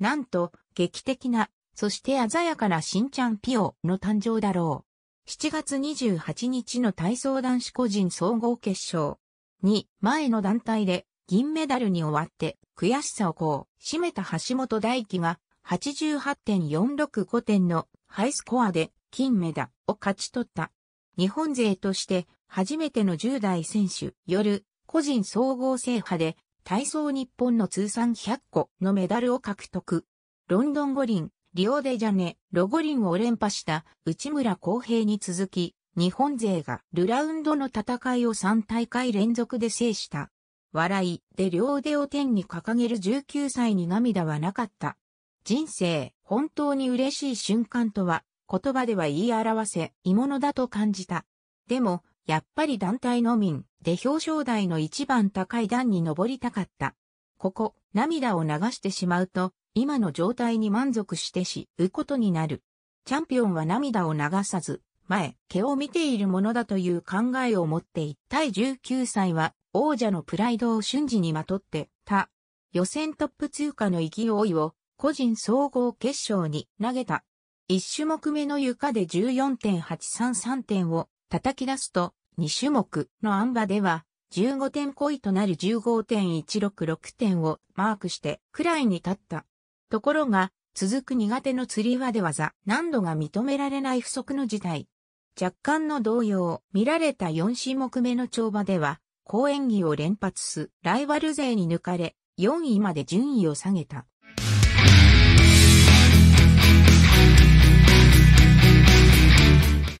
なんと、劇的な、そして鮮やかな新チャンピオの誕生だろう。7月28日の体操男子個人総合決勝。2、前の団体で銀メダルに終わって悔しさをこう、締めた橋本大輝が88.465点のハイスコアで金メダを勝ち取った。日本勢として初めての10代選手よる個人総合制覇で体操日本の通算100個のメダルを獲得。ロンドン五輪、リオデジャネ、ロ五輪を連覇した内村航平に続き、日本勢がルラウンドの戦いを3大会連続で制した。笑いで両腕を天に掲げる19歳に涙はなかった。人生、本当に嬉しい瞬間とは、言葉では言い表せ、鋳物だと感じた。でも、やっぱり団体の民で表彰台の一番高い段に登りたかった。ここ、涙を流してしまうと、今の状態に満足してし、うことになる。チャンピオンは涙を流さず、前、毛を見ているものだという考えを持って一対19歳は、王者のプライドを瞬時にまとってた。予選トップ通過の勢いを、個人総合決勝に投げた。一種目目の床で14.833点を叩き出すと、2種目のあん馬では、15点恋となる15.166点をマークしてくらいに立った。ところが、続く苦手の釣り輪で技、難度が認められない不足の事態。若干の動揺、見られた4種目目の跳馬では、好演技を連発す、ライバル勢に抜かれ、4位まで順位を下げた。